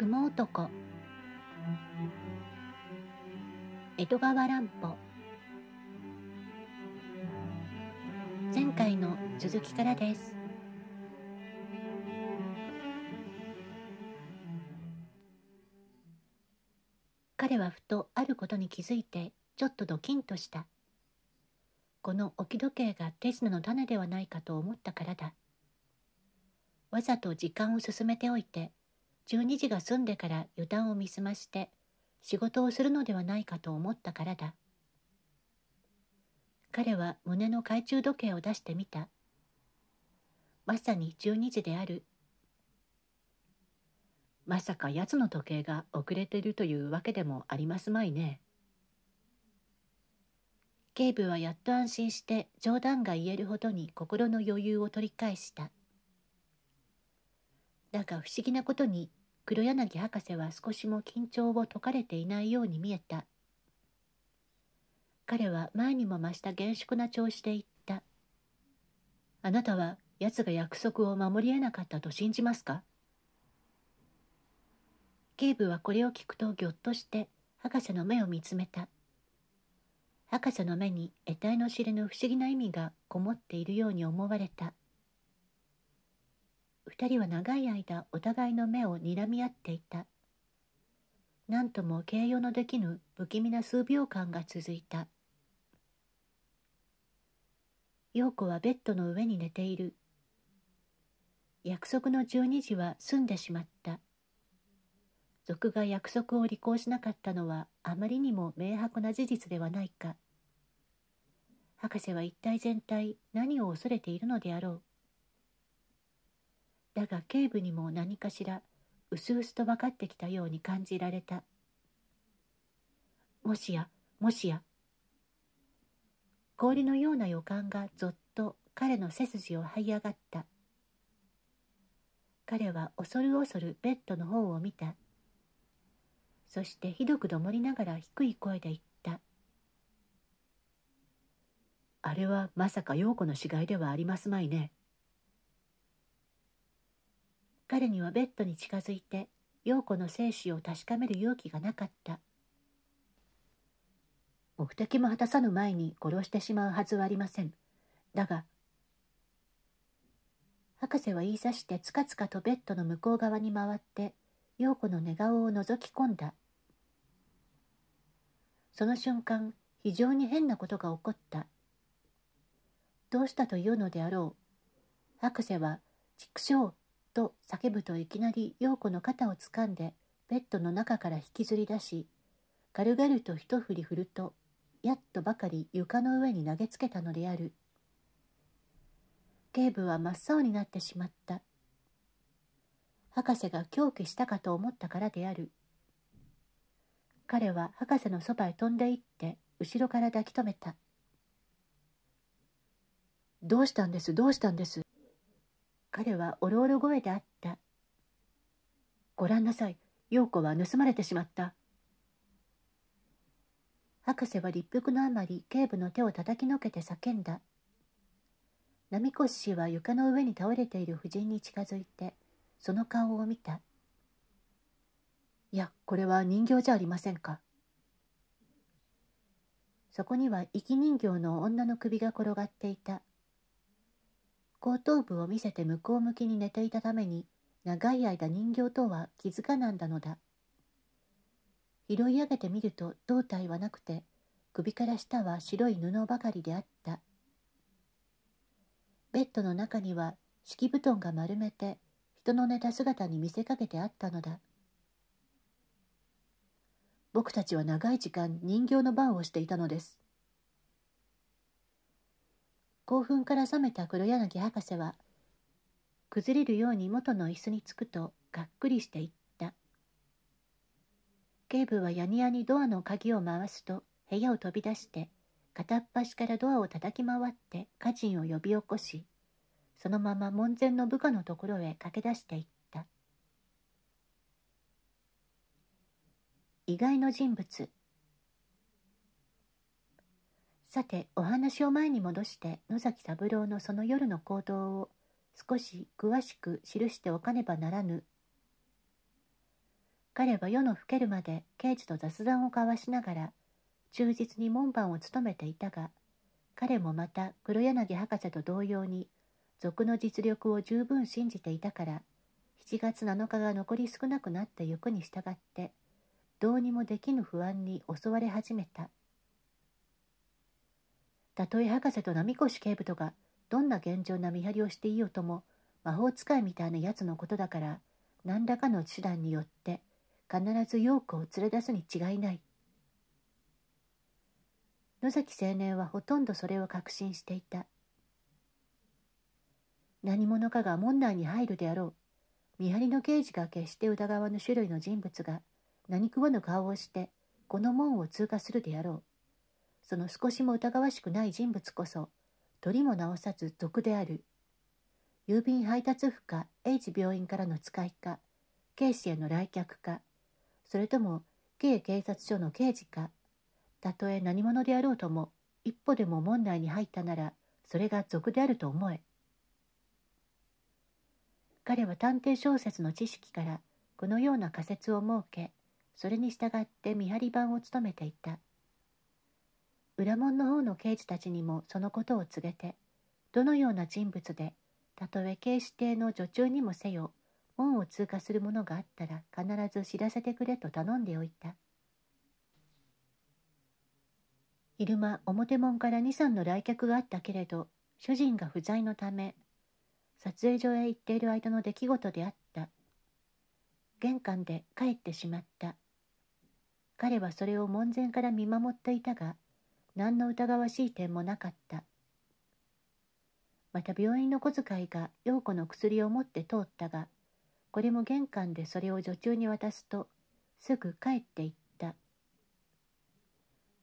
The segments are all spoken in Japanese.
雲男江戸川乱歩前回の続きからです彼はふとあることに気づいてちょっとドキンとしたこの置き時計がテス品の種ではないかと思ったからだわざと時間を進めておいて12時が済んでから油断を見すまして仕事をするのではないかと思ったからだ彼は胸の懐中時計を出してみたまさに12時であるまさかやつの時計が遅れてるというわけでもありますまいね警部はやっと安心して冗談が言えるほどに心の余裕を取り返しただが不思議なことに黒柳博士は少しも緊張を解かれていないように見えた彼は前にも増した厳粛な調子で言った「あなたは奴が約束を守りえなかったと信じますか?」警部はこれを聞くとぎょっとして博士の目を見つめた博士の目に得体の知れぬ不思議な意味がこもっているように思われた2人は長い間お互いの目を睨み合っていた何とも形容のできぬ不気味な数秒間が続いた陽子はベッドの上に寝ている約束の12時は済んでしまった賊が約束を履行しなかったのはあまりにも明白な事実ではないか博士は一体全体何を恐れているのであろうだが警部にも何かしらうすうすと分かってきたように感じられたもしやもしや氷のような予感がぞっと彼の背筋を這い上がった彼は恐る恐るベッドの方を見たそしてひどくどもりながら低い声で言った「あれはまさか陽子の死骸ではありますまいね」彼にはベッドに近づいて陽子の生死を確かめる勇気がなかった目的も果たさぬ前に殺してしまうはずはありませんだが博士は言いさしてつかつかとベッドの向こう側に回って陽子の寝顔を覗き込んだその瞬間非常に変なことが起こったどうしたというのであろう博士は「畜生と叫ぶといきなり陽子の肩をつかんでベッドの中から引きずり出し軽々と一振り振るとやっとばかり床の上に投げつけたのである警部は真っ青になってしまった博士が狂気したかと思ったからである彼は博士のそばへ飛んでいって後ろから抱き留めた「どうしたんですどうしたんです」彼はおろおろ声であった。ご覧なさい、陽子は盗まれてしまった。博士は立腹のあまり警部の手を叩きのけて叫んだ。波越氏は床の上に倒れている夫人に近づいて、その顔を見た。いや、これは人形じゃありませんか。そこには生き人形の女の首が転がっていた。後頭部を見せて向こう向きに寝ていたために長い間人形とは気づかなんだのだ拾い上げてみると胴体はなくて首から下は白い布ばかりであったベッドの中には敷布団が丸めて人の寝た姿に見せかけてあったのだ僕たちは長い時間人形の番をしていたのです興奮から覚めた黒柳博士は崩れるように元の椅子につくとがっくりしていった警部はやにやにドアの鍵を回すと部屋を飛び出して片っ端からドアを叩き回って家人を呼び起こしそのまま門前の部下のところへ駆け出していった意外の人物さてお話を前に戻して野崎三郎のその夜の行動を少し詳しく記しておかねばならぬ彼は夜の更けるまで刑事と雑談を交わしながら忠実に門番を務めていたが彼もまた黒柳博士と同様に賊の実力を十分信じていたから7月7日が残り少なくなってゆくに従ってどうにもできぬ不安に襲われ始めた。たとえ博士と波越警部とがどんな厳重な見張りをしていようとも魔法使いみたいなやつのことだから何らかの手段によって必ず陽子を連れ出すに違いない野崎青年はほとんどそれを確信していた何者かが門内に入るであろう見張りの刑事が決して疑わぬ種類の人物が何食わぬ顔をしてこの門を通過するであろうその少しも疑わしくない人物こそ鳥も直さず賊である郵便配達婦か H 病院からの使いか警視への来客かそれとも K 警察署の刑事かたとえ何者であろうとも一歩でも門内に入ったならそれが俗であると思え彼は探偵小説の知識からこのような仮説を設けそれに従って見張り番を務めていた裏門の方の刑事たちにもそのことを告げてどのような人物でたとえ警視艇の女中にもせよ門を通過するものがあったら必ず知らせてくれと頼んでおいた昼間表門から23の来客があったけれど主人が不在のため撮影所へ行っている間の出来事であった玄関で帰ってしまった彼はそれを門前から見守っていたが何の疑わしい点もなかったまた病院の小遣いが陽子の薬を持って通ったがこれも玄関でそれを女中に渡すとすぐ帰っていった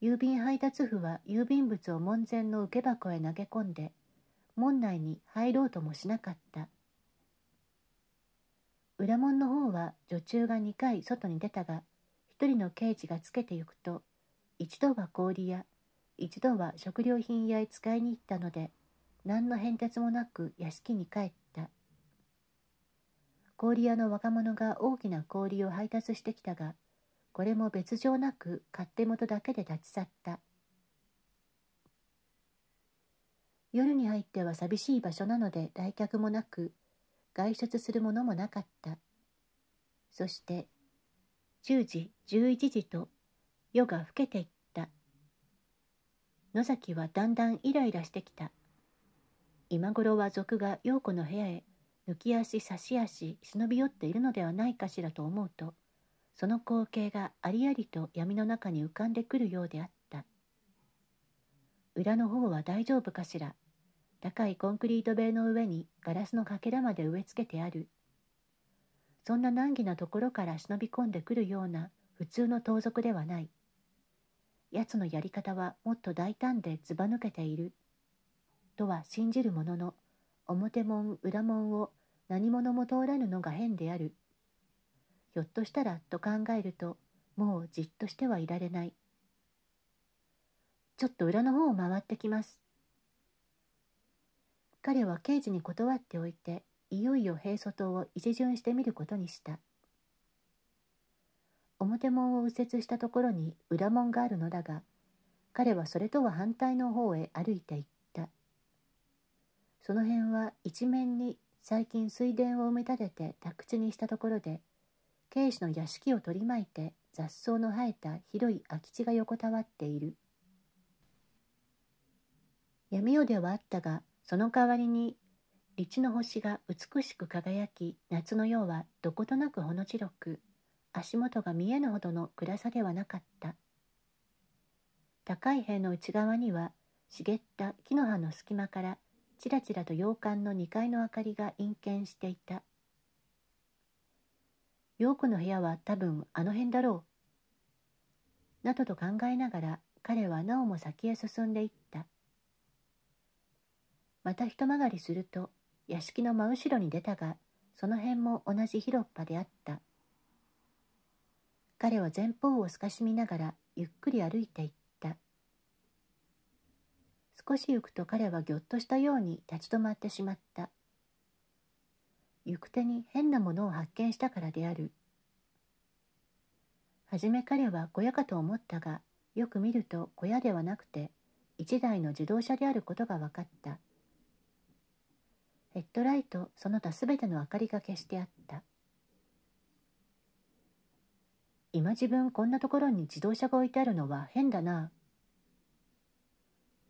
郵便配達婦は郵便物を門前の受け箱へ投げ込んで門内に入ろうともしなかった裏門の方は女中が2回外に出たが一人の刑事がつけてゆくと一度は氷屋一度は食料品屋へ使いに行ったので何の変哲もなく屋敷に帰った氷屋の若者が大きな氷を配達してきたがこれも別状なく勝手元だけで立ち去った夜に入っては寂しい場所なので来客もなく外出するものもなかったそして10時11時と夜が更けていっ野崎はだんだんイライラしてきた。今頃は賊が陽子の部屋へ抜き足差し足忍び寄っているのではないかしらと思うとその光景がありありと闇の中に浮かんでくるようであった裏の方は大丈夫かしら高いコンクリート塀の上にガラスのかけらまで植え付けてあるそんな難儀なところから忍び込んでくるような普通の盗賊ではない奴のやり方はもっと大胆でずば抜けている。とは信じるものの、表門裏門を何者も通らぬのが変である。ひょっとしたらと考えると、もうじっとしてはいられない。ちょっと裏の方を回ってきます。彼は刑事に断っておいて、いよいよ平素党を一巡してみることにした。表門を右折したところに裏門があるのだが彼はそれとは反対の方へ歩いていったその辺は一面に最近水田を埋め立てて宅地にしたところで警視の屋敷を取り巻いて雑草の生えた広い空き地が横たわっている闇夜ではあったがその代わりに立地の星が美しく輝き夏の夜はどことなくほの白く足元が見えぬほどの暗さではなかった高い塀の内側には茂った木の葉の隙間からちらちらと洋館の2階の明かりが陰見していた洋子の部屋は多分あの辺だろうなどと考えながら彼はなおも先へ進んでいったまた一曲がりすると屋敷の真後ろに出たがその辺も同じ広っぱであった彼は前方を透かしみながらゆっくり歩いていった少し行くと彼はぎょっとしたように立ち止まってしまった行く手に変なものを発見したからであるはじめ彼は小屋かと思ったがよく見ると小屋ではなくて一台の自動車であることが分かったヘッドライトその他すべての明かりが消してあった今自分こんなところに自動車が置いてあるのは変だな。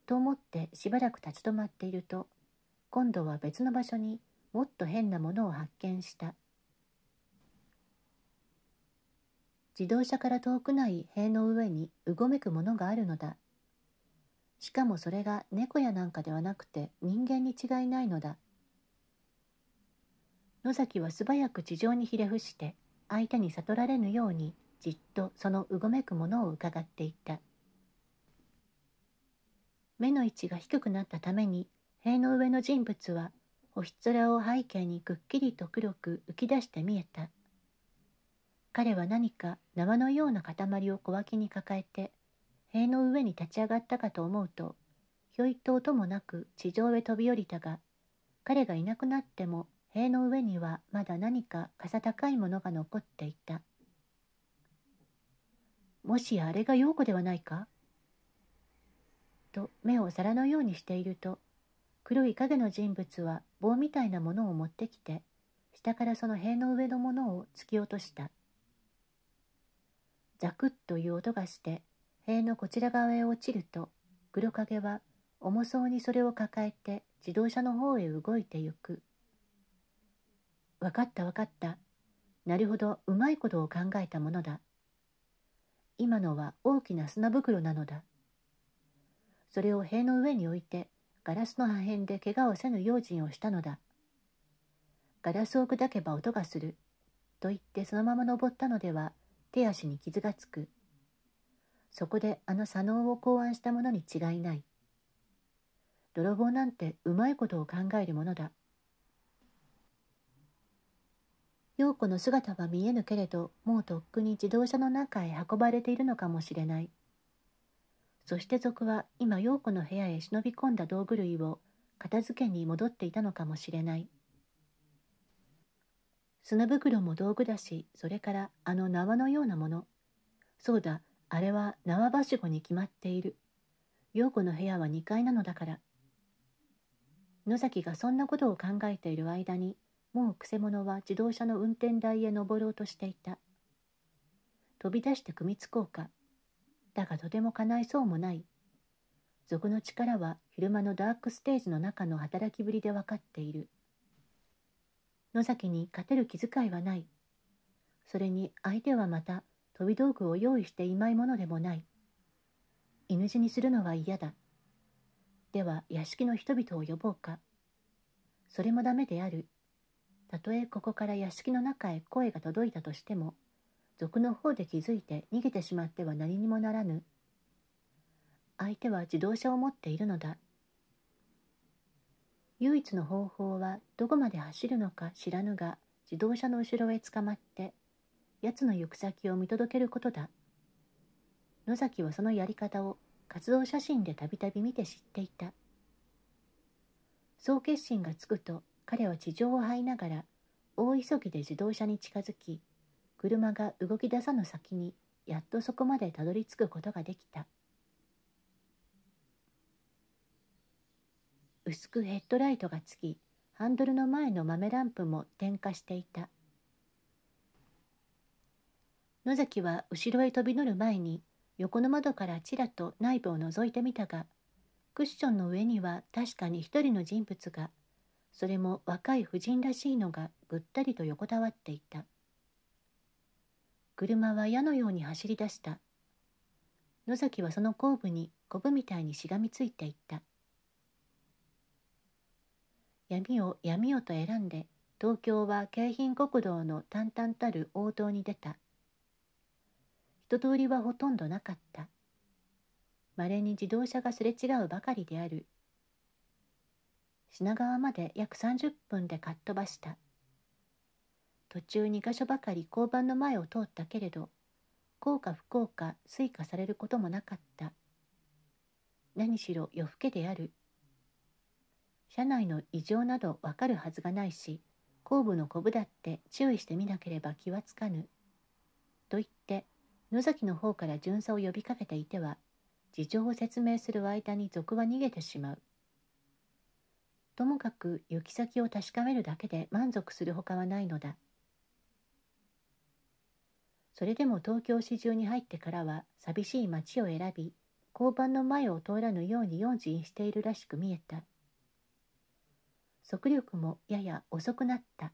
と思ってしばらく立ち止まっていると今度は別の場所にもっと変なものを発見した自動車から遠くない塀の上にうごめくものがあるのだしかもそれが猫やなんかではなくて人間に違いないのだ野崎は素早く地上にひれ伏して相手に悟られぬようにじっとそのうごめくものを伺っていた目の位置が低くなったために塀の上の人物は星空を背景にくっきりと黒く浮き出して見えた彼は何か縄のような塊を小脇に抱えて塀の上に立ち上がったかと思うとひょいと音もなく地上へ飛び降りたが彼がいなくなっても塀の上にはまだ何かかさ高いものが残っていた。もしやあれが陽子ではないかと目を皿のようにしていると黒い影の人物は棒みたいなものを持ってきて下からその塀の上のものを突き落としたザクッという音がして塀のこちら側へ落ちると黒影は重そうにそれを抱えて自動車の方へ動いてゆく分かった分かったなるほどうまいことを考えたものだ今のは大きな砂袋なのだ。それを塀の上に置いて、ガラスの破片で怪我をせぬ用心をしたのだ。ガラスを砕けば音がする。と言ってそのまま登ったのでは、手足に傷がつく。そこであの左脳を考案したものに違いない。泥棒なんてうまいことを考えるものだ。陽子の姿は見えぬけれどもうとっくに自動車の中へ運ばれているのかもしれないそして賊は今陽子の部屋へ忍び込んだ道具類を片付けに戻っていたのかもしれない砂袋も道具だしそれからあの縄のようなものそうだあれは縄ばしごに決まっている陽子の部屋は2階なのだから野崎がそんなことを考えている間にもうくせ者は自動車の運転台へ登ろうとしていた飛び出して組みつこうかだがとても叶いそうもない賊の力は昼間のダークステージの中の働きぶりで分かっている野崎に勝てる気遣いはないそれに相手はまた飛び道具を用意していまいものでもない犬死にするのは嫌だでは屋敷の人々を呼ぼうかそれもダメであるたとえここから屋敷の中へ声が届いたとしても賊の方で気づいて逃げてしまっては何にもならぬ相手は自動車を持っているのだ唯一の方法はどこまで走るのか知らぬが自動車の後ろへ捕まって奴の行く先を見届けることだ野崎はそのやり方を活動写真でたびたび見て知っていたそう決心がつくと彼は地上を這いながら大急ぎで自動車に近づき車が動き出さぬ先にやっとそこまでたどり着くことができた薄くヘッドライトがつきハンドルの前の豆ランプも点火していた野崎は後ろへ飛び乗る前に横の窓からちらと内部を覗いてみたがクッションの上には確かに一人の人物がそれも若い婦人らしいのがぐったりと横たわっていた車は矢のように走り出した野崎はその後部にコブみたいにしがみついていった闇を闇をと選んで東京は京浜国道の淡々たる王道に出た人通りはほとんどなかったまれに自動車がすれ違うばかりである品川まで約30分でかっ飛ばした途中2箇所ばかり交番の前を通ったけれど幸か不幸か推加されることもなかった何しろ夜更けである車内の異常などわかるはずがないし後部のコブだって注意してみなければ気はつかぬと言って野崎の方から巡査を呼びかけていては事情を説明する間に賊は逃げてしまうともかく行き先を確かめるだけで満足するほかはないのだそれでも東京市中に入ってからは寂しい町を選び交番の前を通らぬように用心しているらしく見えた速力もやや遅くなった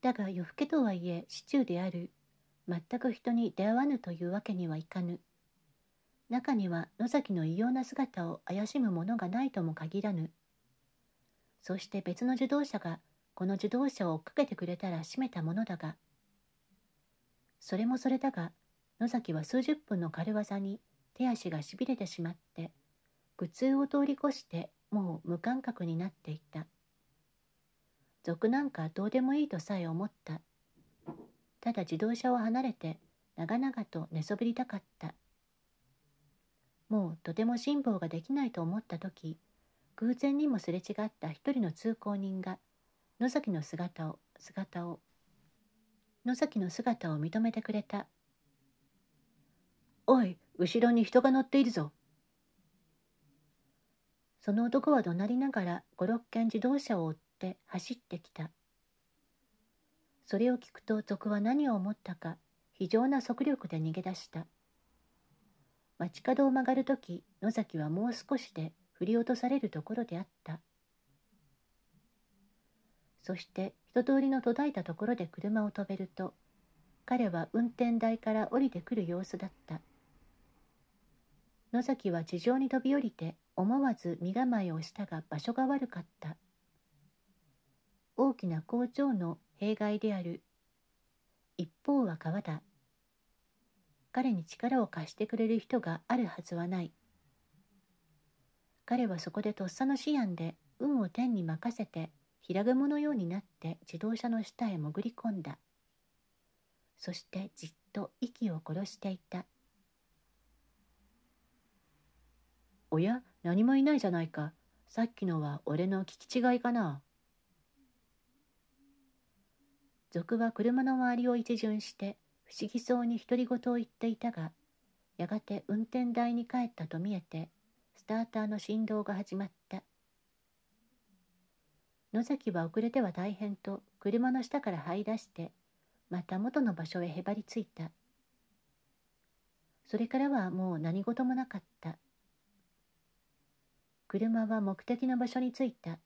だが夜更けとはいえ市中である全く人に出会わぬというわけにはいかぬ中には野崎の異様な姿を怪しむものがないとも限らぬそして別の自動車がこの自動車を追っかけてくれたら閉めたものだがそれもそれだが野崎は数十分の軽業に手足がしびれてしまって苦痛を通り越してもう無感覚になっていた俗なんかどうでもいいとさえ思ったただ自動車を離れて長々と寝そべりたかったもうとても辛抱ができないと思った時偶然にもすれ違った一人の通行人が野崎の姿を姿を野崎の姿を認めてくれた「おい後ろに人が乗っているぞ」その男は怒鳴りながら五六軒自動車を追って走ってきたそれを聞くと賊は何を思ったか非常な速力で逃げ出した街角を曲がるとき野崎はもう少しで振り落とされるところであったそして一通りの途絶えたところで車を止めると彼は運転台から降りてくる様子だった野崎は地上に飛び降りて思わず身構えをしたが場所が悪かった大きな工場の弊害である一方は川だ彼に力を貸してくれる人があるはずはない彼はそこでとっさの思案で運を天に任せて平蛛のようになって自動車の下へ潜り込んだそしてじっと息を殺していた「おや何もいないじゃないかさっきのは俺の聞き違いかな」賊は車の周りを一巡して不思議そうに独り言を言っていたがやがて運転台に帰ったと見えてスターターの振動が始まった野崎は遅れては大変と車の下から這い出してまた元の場所へへばりついたそれからはもう何事もなかった車は目的の場所に着いた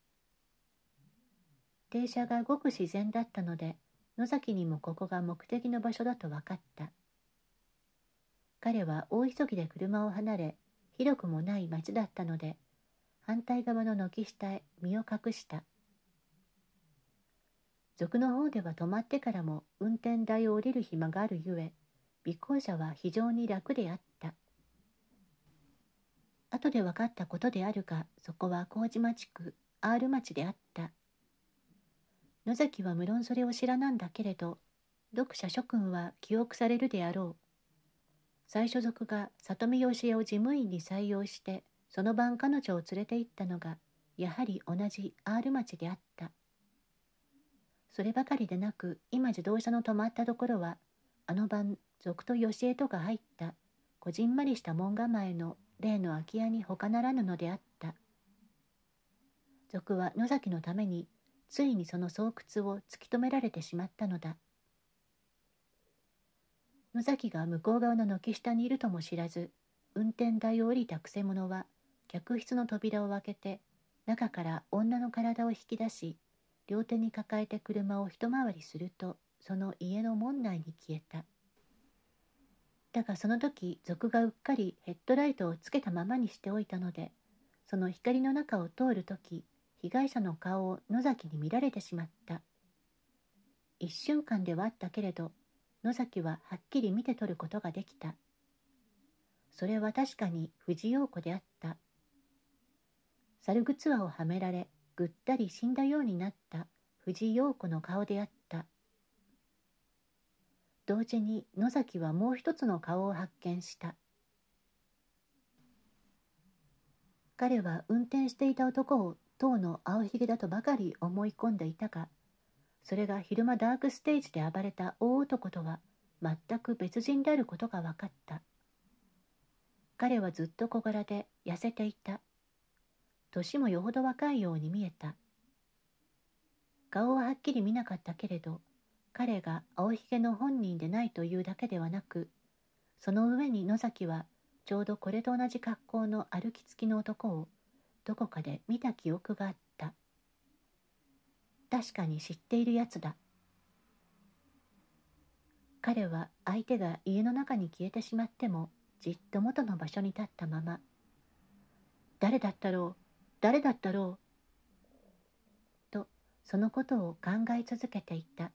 停車がごく自然だったので野崎にもここが目的の場所だと分かった彼は大急ぎで車を離れ広くもない町だったので反対側の軒下へ身を隠した俗の方では止まってからも運転台を降りる暇があるゆえ尾行者は非常に楽であった後で分かったことであるがそこは麹町区 R 町であった野崎は無論それを知らなんだけれど読者諸君は記憶されるであろう最初族が里見義恵を事務員に採用してその晩彼女を連れて行ったのがやはり同じ R 町であったそればかりでなく今自動車の止まったところはあの晩賊と義江とが入ったこじんまりした門構えの例の空き家に他ならぬのであった賊は野崎のためについにその巣窟を突き止められてしまったのだ野崎が向こう側の軒下にいるとも知らず運転台を降りたくせ者は客室の扉を開けて中から女の体を引き出し両手に抱えて車を一回りするとその家の門内に消えただがその時賊がうっかりヘッドライトをつけたままにしておいたのでその光の中を通る時被害者の顔を野崎に見られてしまった一瞬間ではあったけれど野崎ははっきり見て取ることができたそれは確かに藤陽子であった猿靴つをはめられぐったり死んだようになった藤陽子の顔であった同時に野崎はもう一つの顔を発見した彼は運転していた男を当の青ひげだとばかり思い込んでいたがそれが昼間ダークステージで暴れた大男とは全く別人であることが分かった彼はずっと小柄で痩せていた年もよほど若いように見えた顔ははっきり見なかったけれど彼が青ひげの本人でないというだけではなくその上に野崎はちょうどこれと同じ格好の歩きつきの男をどこかで見た記憶があった確かに知っているやつだ彼は相手が家の中に消えてしまってもじっと元の場所に立ったまま誰だったろう誰だったろうとそのことを考え続けていた